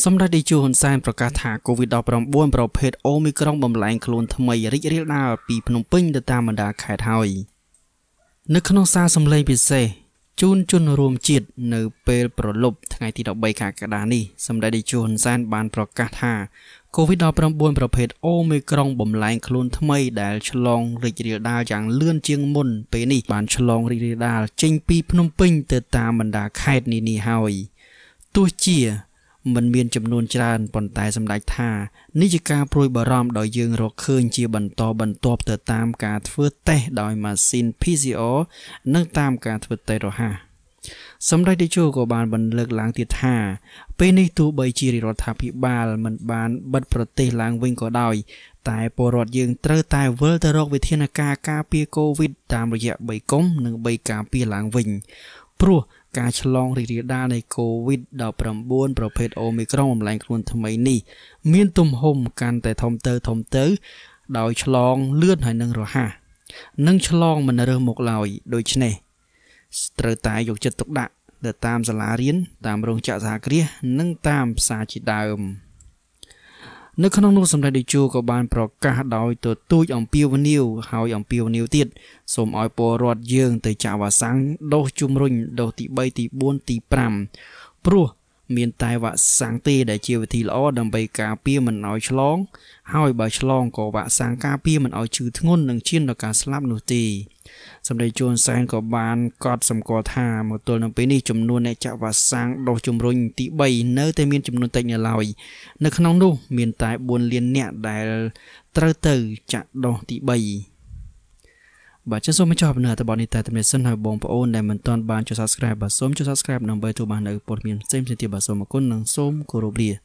សម្ដេចតេជោហ៊ុនសែនប្រកាសថា COVID-19 ប្រភេទអូមីក្រុងបំលែងខ្លួនថ្មីរីករាលដាលពីភ្នំពេញទៅតាមបណ្ដាខេត្តហើយនៅក្នុងសារសម្លេងពិសេសជូនជនរួមជាតិនៅ ពេលប្រលប់ថ្ងៃទី13ខែកក្កដានេះសម្ដេចតេជោហ៊ុនសែនបានប្រកាសថា COVID-19 ប្រភេទអូមីក្រុងបំលែងខ្លួនថ្មីដែលឆ្លងរីករាលដាលយ៉ាងលឿនជាងមុនពេលនេះបានឆ្លងរីករាលដាលចេញពីភ្នំពេញទៅតាមបណ្ដាខេត្តនានាហើយទោះជាមិនមានចំនួនច្រើនប៉ុន្តែ សម្ដេចថានេះជាការព្រួយបារម្ភដោយយើងរកឃើញជាបន្តបន្ទាប់ទៅតាមការធ្វើតេស្តដោយម៉ាស៊ីន PCR និងតាមការធ្វើតេស្តរហ័សសម្ដេចតេជោក៏បានបន្លឺឡើងទៀតថាពេលនេះទោះបីជារដ្ឋាភិបាលមិនបានបិទប្រទេសឡើងវិញក៏ដោយ តែពលរដ្ឋយើងត្រូវតែវិលទៅរកវិធានការការពារកូវីដតាមរយៈ3កុំ និង3ការពារឡើងវិញព្រោះការឆ្លងរីករាលដាលនៃ COVID-19 ប្រភេទ Omicron បំលែងខ្លួនថ្មីនេះមានទំហំកាន់តែធំទៅធំទៅ ដោយឆ្លងលឿនហើយនឹងរហ័សនិងឆ្លងមិនរើសមុខឡើយដូច្នេះត្រូវតែយកចិត្តទុកដាក់ទៅតាមសាលារៀនតាមរោងចក្រសហគ្រាសនិងតាមផ្សារជាដើម។នៅក្នុងនោះសម្ដេចតេជោក៏បានប្រកាសដោយទទូចអំពាវនាវហើយអំពាវនាវទៀតសូមឲ្យពលរដ្ឋយើងទៅចាក់វ៉ាក់សាំងដូសជំរុញដូសទី3ទី4ទី5ព្រោះមានតែវ៉ាក់សាំងទេដែលជាវិធីល្អដើម្បីការពារមិនឲ្យឆ្លងហើយបើឆ្លងក៏វ៉ាក់សាំងការពារមិនឲ្យឈឺធ្ងន់និងឈានដល់ការស្លាប់នោះទេសម្ដេចជួនសែនក៏បានកត់សម្គាល់ថាមកទល់នឹងពេលនេះចំនួនអ្នកចាក់វ៉ាក់សាំងដូសជំរុញទី3នៅតែមាន ចំនួនតិចនៅឡើយនៅក្នុងនោះមានតែ4លានអ្នកដែលត្រូវទៅចាក់ដូសទី3បាទចឹងសូមចុចបណ្ណតបនេះតែតែមិនសិនហើយបងប្អូនដែលមិនទាន់បានចុច Subscribe បាទសូមចុច Subscribe ដើម្បីទទួលបាននៅព័ត៌មានផ្សេងៗទៀតបាទសូមអរគុណនិងសូមគោរពលា